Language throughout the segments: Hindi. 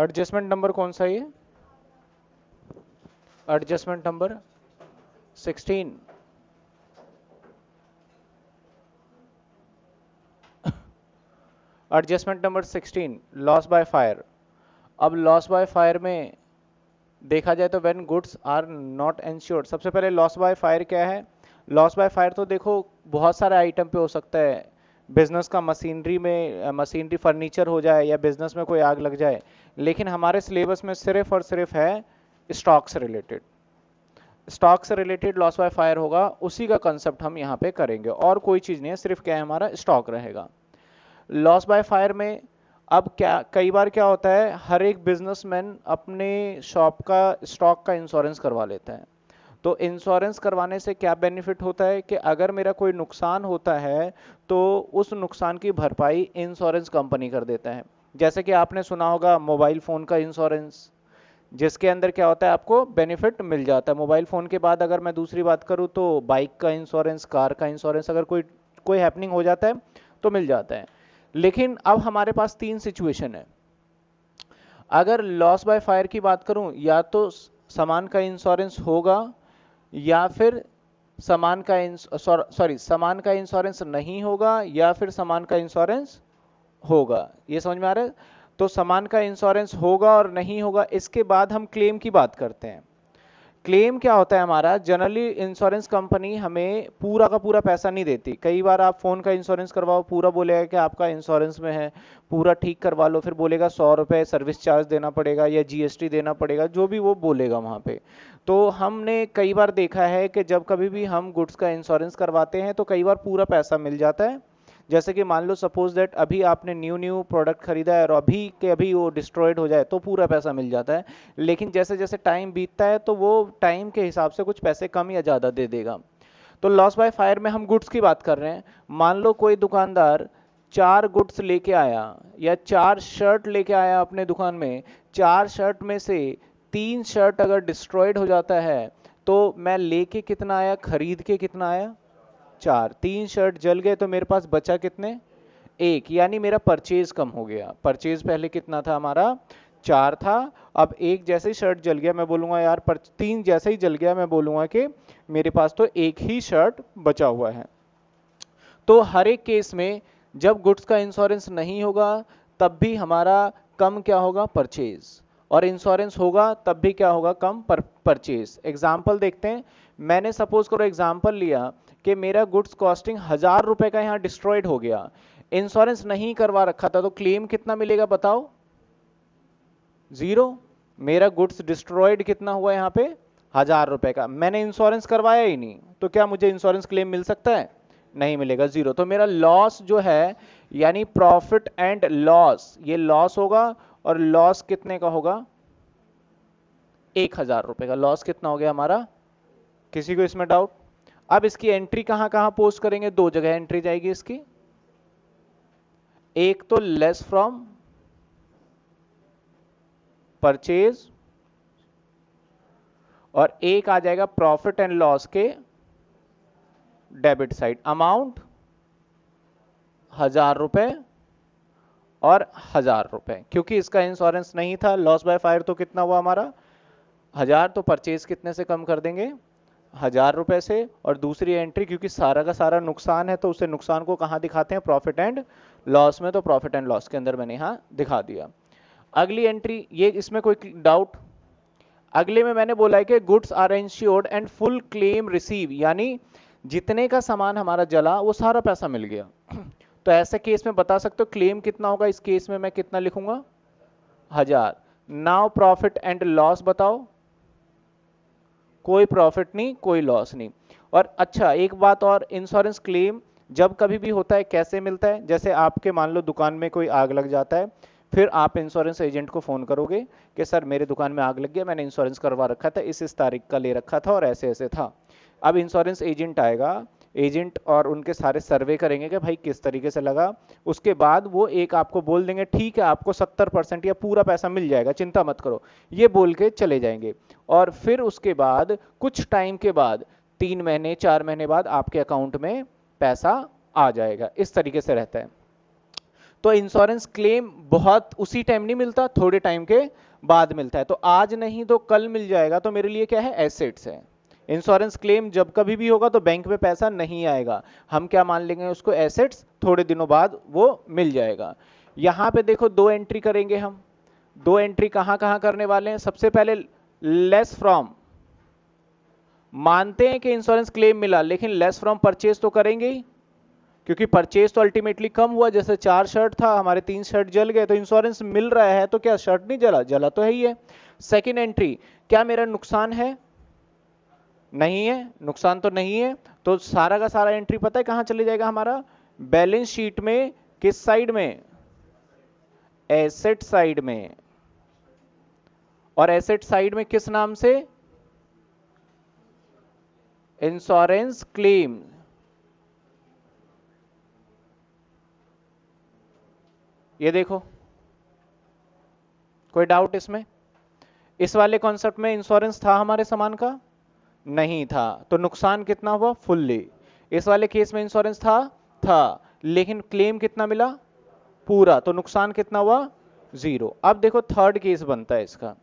एडजस्टमेंट नंबर कौन सा ये adjustment number 16 adjustment number 16 loss by fire अब लॉस बाय फायर में देखा जाए तो when goods are not insured सबसे पहले लॉस बाय फायर क्या है लॉस बाय फायर तो देखो बहुत सारे आइटम पे हो सकता है बिज़नेस का मशीनरी में मशीनरी फर्नीचर हो जाए या बिज़नेस में कोई आग लग जाए लेकिन हमारे सिलेबस में सिर्फ और सिर्फ है स्टॉक से रिलेटेड स्टॉक से रिलेटेड लॉस बाय फायर होगा उसी का कंसेप्ट हम यहाँ पे करेंगे और कोई चीज़ नहीं है सिर्फ क्या है हमारा स्टॉक रहेगा लॉस बाय फायर में अब क्या कई बार क्या होता है हर एक बिजनेसमैन अपने शॉप का स्टॉक का इंश्योरेंस करवा लेता है तो इंश्योरेंस करवाने से क्या बेनिफिट होता है कि अगर मेरा कोई नुकसान होता है तो उस नुकसान की भरपाई इंश्योरेंस कंपनी कर देता है जैसे कि आपने सुना होगा मोबाइल फ़ोन का इंश्योरेंस जिसके अंदर क्या होता है आपको बेनिफिट मिल जाता है मोबाइल फ़ोन के बाद अगर मैं दूसरी बात करूँ तो बाइक का इंश्योरेंस कार का इंश्योरेंस अगर कोई कोई हैपनिंग हो जाता है तो मिल जाता है लेकिन अब हमारे पास तीन सिचुएशन है अगर लॉस बाय फायर की बात करूं या तो सामान का इंश्योरेंस होगा या फिर समान का सॉरी समान का इंश्योरेंस नहीं होगा या फिर समान का इंश्योरेंस होगा ये समझ में आ रहा है तो समान का इंश्योरेंस होगा और नहीं होगा इसके बाद हम क्लेम की बात करते हैं क्लेम क्या होता है हमारा जनरली इंश्योरेंस कंपनी हमें पूरा का पूरा पैसा नहीं देती कई बार आप फ़ोन का इंश्योरेंस करवाओ पूरा बोलेगा कि आपका इंश्योरेंस में है पूरा ठीक करवा लो फिर बोलेगा सौ रुपये सर्विस चार्ज देना पड़ेगा या जीएसटी देना पड़ेगा जो भी वो बोलेगा वहाँ पे तो हमने कई बार देखा है कि जब कभी भी हम गुड्स का इंश्योरेंस करवाते हैं तो कई बार पूरा पैसा मिल जाता है जैसे कि मान लो सपोज दैट अभी आपने न्यू न्यू प्रोडक्ट खरीदा है और अभी के अभी वो डिस्ट्रॉयड हो जाए तो पूरा पैसा मिल जाता है लेकिन जैसे जैसे टाइम बीतता है तो वो टाइम के हिसाब से कुछ पैसे कम या ज़्यादा दे देगा तो लॉस बाय फायर में हम गुड्स की बात कर रहे हैं मान लो कोई दुकानदार चार गुड्स लेके आया या चार शर्ट लेके आया अपने दुकान में चार शर्ट में से तीन शर्ट अगर डिस्ट्रॉयड हो जाता है तो मैं लेके कितना आया खरीद के कितना आया चार तीन शर्ट जल गए तो मेरे पास बचा कितने एक यानी मेरा परचेज कम हो गया परचेज पहले कितना था हमारा चार था अब एक जैसे ही शर्ट जल गया मैं बोलूंगा यार पर तीन जैसे ही जल गया मैं बोलूंगा कि मेरे पास तो एक ही शर्ट बचा हुआ है तो हर एक केस में जब गुड्स का इंश्योरेंस नहीं होगा तब भी हमारा कम क्या होगा परचेज और इंश्योरेंस होगा तब भी क्या होगा कम परचेज एग्जाम्पल देखते हैं मैंने सपोज करो एग्जाम्पल लिया कि मेरा गुड्स कॉस्टिंग हजार रुपए का यहां डिस्ट्रॉयड हो गया इंश्योरेंस नहीं करवा रखा था तो क्लेम कितना मिलेगा बताओ जीरो मेरा गुड्स डिस्ट्रॉयड कितना हुआ यहां पे हजार रुपए का मैंने इंश्योरेंस करवाया ही नहीं तो क्या मुझे इंश्योरेंस क्लेम मिल सकता है नहीं मिलेगा जीरो तो मेरा लॉस जो है यानी प्रॉफिट एंड लॉस ये लॉस होगा और लॉस कितने का होगा एक हजार रुपए का लॉस कितना हो गया हमारा किसी को इसमें डाउट अब इसकी एंट्री कहां कहां पोस्ट करेंगे दो जगह एंट्री जाएगी इसकी एक तो लेस फ्रॉम परचेज और एक आ जाएगा प्रॉफिट एंड लॉस के डेबिट साइड अमाउंट हजार रुपए और हजार रुपए क्योंकि इसका इंश्योरेंस नहीं था लॉस बाय फायर तो कितना हुआ हमारा हजार तो परचेज कितने से कम कर देंगे हजार रुपए से और दूसरी एंट्री क्योंकि सारा का सारा नुकसान है तो उसे नुकसान को कहाँ दिखाते हैं प्रॉफिट एंड लॉस में तो प्रॉफिट एंड लॉस के अंदर मैंने यहाँ दिखा दिया अगली एंट्री ये इसमें कोई डाउट अगले में मैंने बोला है कि goods are insured and full claim receive यानी जितने का सामान हमारा जला वो सारा पैसा मिल गया तो ऐसे केस में बता सकते हो क्लेम कितना होगा इस केस में मैं कितना लिखूंगा हजार नाउ प्रॉफिट एंड लॉस बताओ कोई प्रॉफिट नहीं कोई लॉस नहीं और अच्छा एक बात और इंश्योरेंस क्लेम जब कभी भी होता है कैसे मिलता है जैसे आपके मान लो दुकान में कोई आग लग जाता है फिर आप इंश्योरेंस एजेंट को फ़ोन करोगे कि सर मेरे दुकान में आग लग गया मैंने इंश्योरेंस करवा रखा था इस इस तारीख का ले रखा था और ऐसे ऐसे था अब इंश्योरेंस एजेंट आएगा एजेंट और उनके सारे सर्वे करेंगे कि भाई किस तरीके से लगा उसके बाद वो एक आपको बोल देंगे ठीक है आपको सत्तर परसेंट या पूरा पैसा मिल जाएगा चिंता मत करो ये बोल के चले जाएंगे और फिर उसके बाद कुछ टाइम के बाद तीन महीने चार महीने बाद आपके अकाउंट में पैसा आ जाएगा इस तरीके से रहता है तो इंश्योरेंस क्लेम बहुत उसी टाइम नहीं मिलता थोड़े टाइम के बाद मिलता है तो आज नहीं तो कल मिल जाएगा तो मेरे लिए क्या है एसेट्स है इंश्योरेंस क्लेम जब कभी भी होगा तो बैंक में पैसा नहीं आएगा हम क्या मान लेंगे उसको एसेट्स थोड़े दिनों बाद वो मिल जाएगा यहाँ पे देखो दो एंट्री करेंगे हम दो एंट्री कहाँ कहाँ करने वाले हैं सबसे पहले लेस फ्रॉम मानते हैं कि इंश्योरेंस क्लेम मिला लेकिन लेस फ्रॉम परचेज तो करेंगे ही क्योंकि परचेज तो अल्टीमेटली कम हुआ जैसे चार शर्ट था हमारे तीन शर्ट जल गए तो इंश्योरेंस मिल रहा है तो क्या शर्ट नहीं जला जला तो है ही है सेकेंड एंट्री क्या मेरा नुकसान है नहीं है नुकसान तो नहीं है तो सारा का सारा एंट्री पता है कहाँ चले जाएगा हमारा बैलेंस शीट में किस साइड में एसेट साइड में और एसेट साइड में किस नाम से इंश्योरेंस क्लेम ये देखो कोई डाउट इसमें इस वाले कॉन्सेप्ट में इंश्योरेंस था हमारे सामान का नहीं था तो नुकसान कितना हुआ फुल्ली इस वाले केस में इंश्योरेंस था था लेकिन क्लेम कितना मिला पूरा तो नुकसान कितना हुआ जीरो अब देखो थर्ड केस बनता है इसका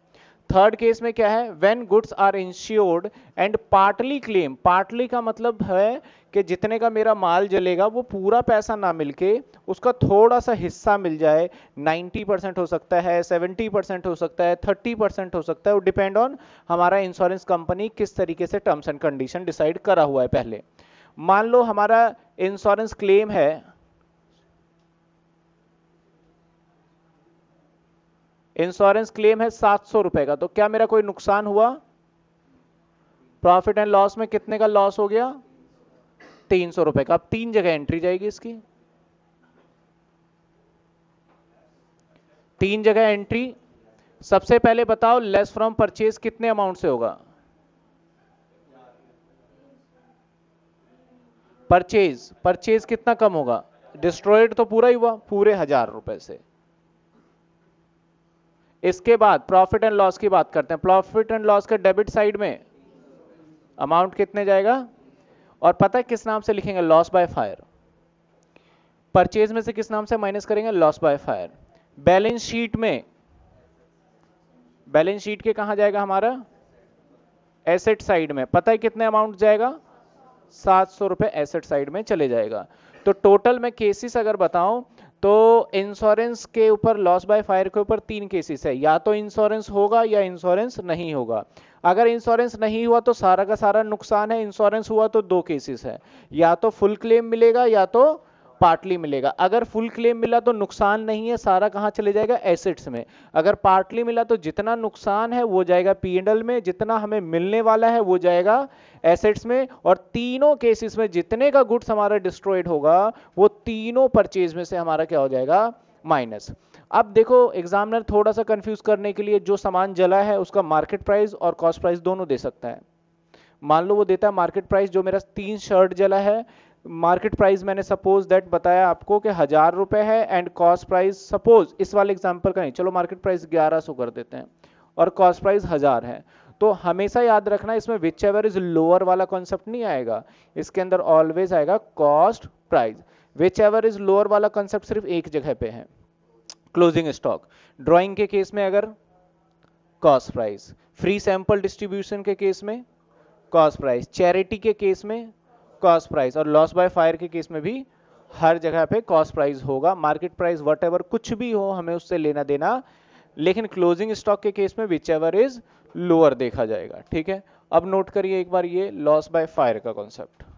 थर्ड केस में क्या है when goods are insured and partly claim partly का मतलब है कि जितने का मेरा माल जलेगा वो पूरा पैसा ना मिलके उसका थोड़ा सा हिस्सा मिल जाए 90 परसेंट हो सकता है 70 परसेंट हो सकता है 30 परसेंट हो सकता है वो डिपेंड ऑन हमारा इंश्योरेंस कंपनी किस तरीके से टर्म्स एंड कंडीशन डिसाइड करा हुआ है पहले मान लो हमारा इंश्योरेंस क्लेम है इंश्योरेंस क्लेम है सात सौ रुपए का तो क्या मेरा कोई नुकसान हुआ प्रॉफिट एंड लॉस में कितने का लॉस हो गया तीन सौ रुपए का अब तीन जगह एंट्री जाएगी इसकी तीन जगह एंट्री सबसे पहले बताओ लेस फ्रॉम परचेज कितने अमाउंट से होगा परचेज परचेज कितना कम होगा डिस्ट्रॉयड तो पूरा ही हुआ पूरे हजार रुपए से इसके बाद प्रॉफिट एंड लॉस की बात करते हैं प्रॉफिट एंड लॉस के डेबिट साइड में अमाउंट कितने जाएगा और पता है किस नाम से लिखेंगे लॉस बाय फायर परचेज में से किस नाम से माइनस करेंगे loss by fire balance sheet में बैलेंस शीट के कहा जाएगा हमारा एसेट साइड में पता है कितने अमाउंट जाएगा सात सौ रुपए एसेट साइड में चले जाएगा तो टोटल में केसेस अगर बताऊं तो इंश्योरेंस के ऊपर लॉस बाय फायर के ऊपर तीन केसेस है या तो इंश्योरेंस होगा या इंश्योरेंस नहीं होगा अगर इंश्योरेंस नहीं हुआ तो सारा का सारा नुकसान है इंश्योरेंस हुआ तो दो केसेस है या तो फुल क्लेम मिलेगा या तो पार्टली मिलेगा अगर फुल क्लेम मिला तो नुकसान नहीं है सारा कहां चले जाएगा एसेट्स में अगर पार्टली मिला तो जितना नुकसान है वो जाएगा पी एंड में जितना हमें मिलने वाला है वो जाएगा एसेट्स में और तीनों केसेस में जितने का गुड्स हमारा डिस्ट्रॉयड होगा वो तीनों परचेज में से हमारा क्या हो जाएगा माइनस अब देखो एग्जामिनर थोड़ा सा कंफ्यूज करने के लिए जो सामान जला है उसका मार्केट प्राइस और कॉस्ट प्राइस दोनों दे सकता है मान लो वो देता है मार्केट प्राइस जो मेरा तीन शर्ट जला है मार्केट प्राइस मैंने सपोज दैट बताया आपको कि हज़ार रुपए है एंड कॉस्ट प्राइस सपोज इस वाले एग्जांपल का नहीं चलो मार्केट प्राइस ग्यारह सौ कर देते हैं और कॉस्ट प्राइस हज़ार है तो हमेशा याद रखना इसमें विच एवर इज लोअर वाला कॉन्सेप्ट नहीं आएगा इसके अंदर ऑलवेज आएगा cost price whichever is lower वाला कॉन्सेप्ट सिर्फ एक जगह पे है क्लोजिंग स्टॉक ड्रॉइंग के केस में अगर cost price free sample distribution के केस में कॉस्ट प्राइस चैरिटी के केस में कॉस्ट प्राइस और लॉस बाय फायर के केस में भी हर जगह पे कॉस्ट प्राइस होगा मार्केट प्राइस वट कुछ भी हो हमें उससे लेना देना लेकिन क्लोजिंग स्टॉक के केस में विच एवर इज लोअर देखा जाएगा ठीक है अब नोट करिए एक बार ये लॉस बाय फायर का कॉन्सेप्ट